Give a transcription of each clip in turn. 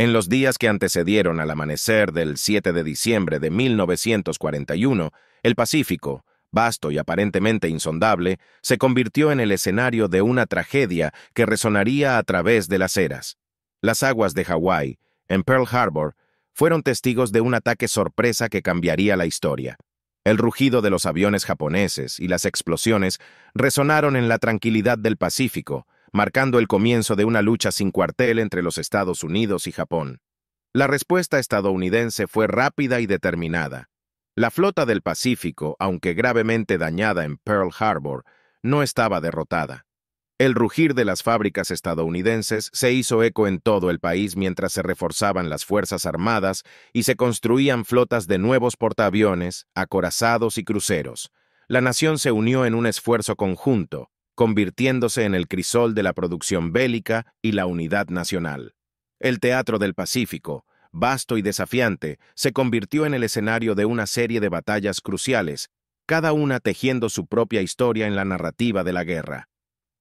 En los días que antecedieron al amanecer del 7 de diciembre de 1941, el Pacífico, vasto y aparentemente insondable, se convirtió en el escenario de una tragedia que resonaría a través de las eras. Las aguas de Hawái, en Pearl Harbor, fueron testigos de un ataque sorpresa que cambiaría la historia. El rugido de los aviones japoneses y las explosiones resonaron en la tranquilidad del Pacífico, marcando el comienzo de una lucha sin cuartel entre los Estados Unidos y Japón. La respuesta estadounidense fue rápida y determinada. La flota del Pacífico, aunque gravemente dañada en Pearl Harbor, no estaba derrotada. El rugir de las fábricas estadounidenses se hizo eco en todo el país mientras se reforzaban las Fuerzas Armadas y se construían flotas de nuevos portaaviones, acorazados y cruceros. La nación se unió en un esfuerzo conjunto, convirtiéndose en el crisol de la producción bélica y la unidad nacional. El Teatro del Pacífico, vasto y desafiante, se convirtió en el escenario de una serie de batallas cruciales, cada una tejiendo su propia historia en la narrativa de la guerra.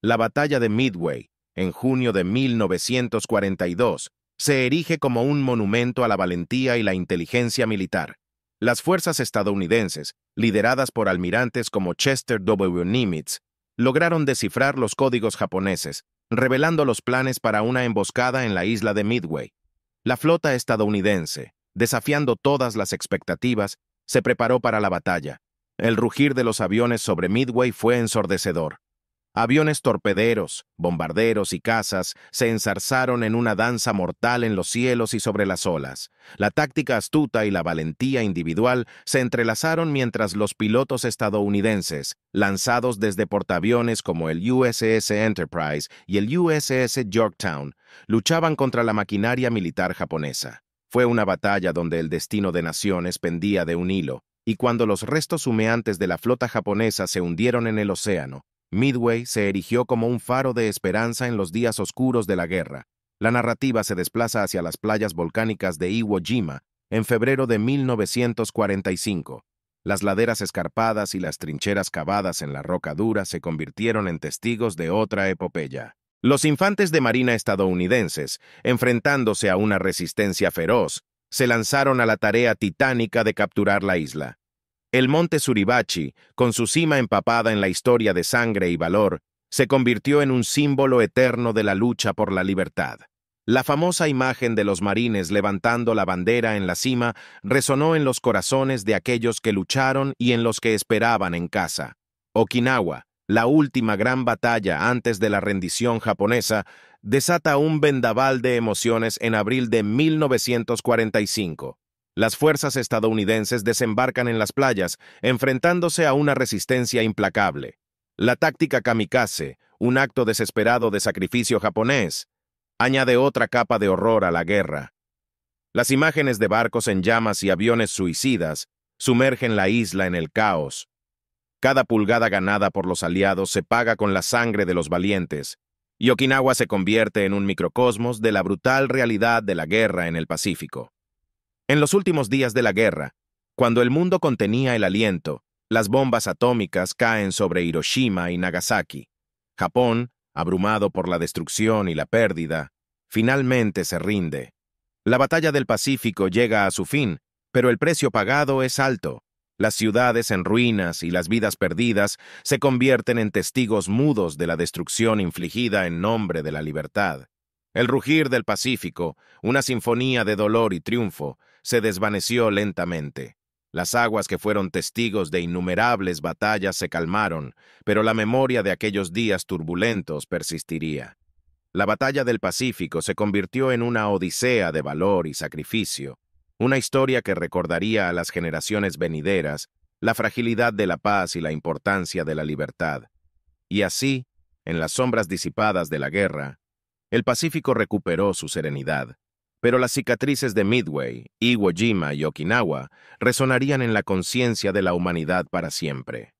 La batalla de Midway, en junio de 1942, se erige como un monumento a la valentía y la inteligencia militar. Las fuerzas estadounidenses, lideradas por almirantes como Chester W. Nimitz, lograron descifrar los códigos japoneses, revelando los planes para una emboscada en la isla de Midway. La flota estadounidense, desafiando todas las expectativas, se preparó para la batalla. El rugir de los aviones sobre Midway fue ensordecedor. Aviones torpederos, bombarderos y cazas se ensarzaron en una danza mortal en los cielos y sobre las olas. La táctica astuta y la valentía individual se entrelazaron mientras los pilotos estadounidenses, lanzados desde portaaviones como el USS Enterprise y el USS Yorktown, luchaban contra la maquinaria militar japonesa. Fue una batalla donde el destino de naciones pendía de un hilo, y cuando los restos humeantes de la flota japonesa se hundieron en el océano, Midway se erigió como un faro de esperanza en los días oscuros de la guerra. La narrativa se desplaza hacia las playas volcánicas de Iwo Jima en febrero de 1945. Las laderas escarpadas y las trincheras cavadas en la roca dura se convirtieron en testigos de otra epopeya. Los infantes de marina estadounidenses, enfrentándose a una resistencia feroz, se lanzaron a la tarea titánica de capturar la isla. El monte Suribachi, con su cima empapada en la historia de sangre y valor, se convirtió en un símbolo eterno de la lucha por la libertad. La famosa imagen de los marines levantando la bandera en la cima resonó en los corazones de aquellos que lucharon y en los que esperaban en casa. Okinawa, la última gran batalla antes de la rendición japonesa, desata un vendaval de emociones en abril de 1945. Las fuerzas estadounidenses desembarcan en las playas, enfrentándose a una resistencia implacable. La táctica kamikaze, un acto desesperado de sacrificio japonés, añade otra capa de horror a la guerra. Las imágenes de barcos en llamas y aviones suicidas sumergen la isla en el caos. Cada pulgada ganada por los aliados se paga con la sangre de los valientes, y Okinawa se convierte en un microcosmos de la brutal realidad de la guerra en el Pacífico. En los últimos días de la guerra, cuando el mundo contenía el aliento, las bombas atómicas caen sobre Hiroshima y Nagasaki. Japón, abrumado por la destrucción y la pérdida, finalmente se rinde. La batalla del Pacífico llega a su fin, pero el precio pagado es alto. Las ciudades en ruinas y las vidas perdidas se convierten en testigos mudos de la destrucción infligida en nombre de la libertad. El rugir del Pacífico, una sinfonía de dolor y triunfo, se desvaneció lentamente. Las aguas que fueron testigos de innumerables batallas se calmaron, pero la memoria de aquellos días turbulentos persistiría. La batalla del Pacífico se convirtió en una odisea de valor y sacrificio, una historia que recordaría a las generaciones venideras la fragilidad de la paz y la importancia de la libertad. Y así, en las sombras disipadas de la guerra, el Pacífico recuperó su serenidad, pero las cicatrices de Midway, Iwo Jima y Okinawa resonarían en la conciencia de la humanidad para siempre.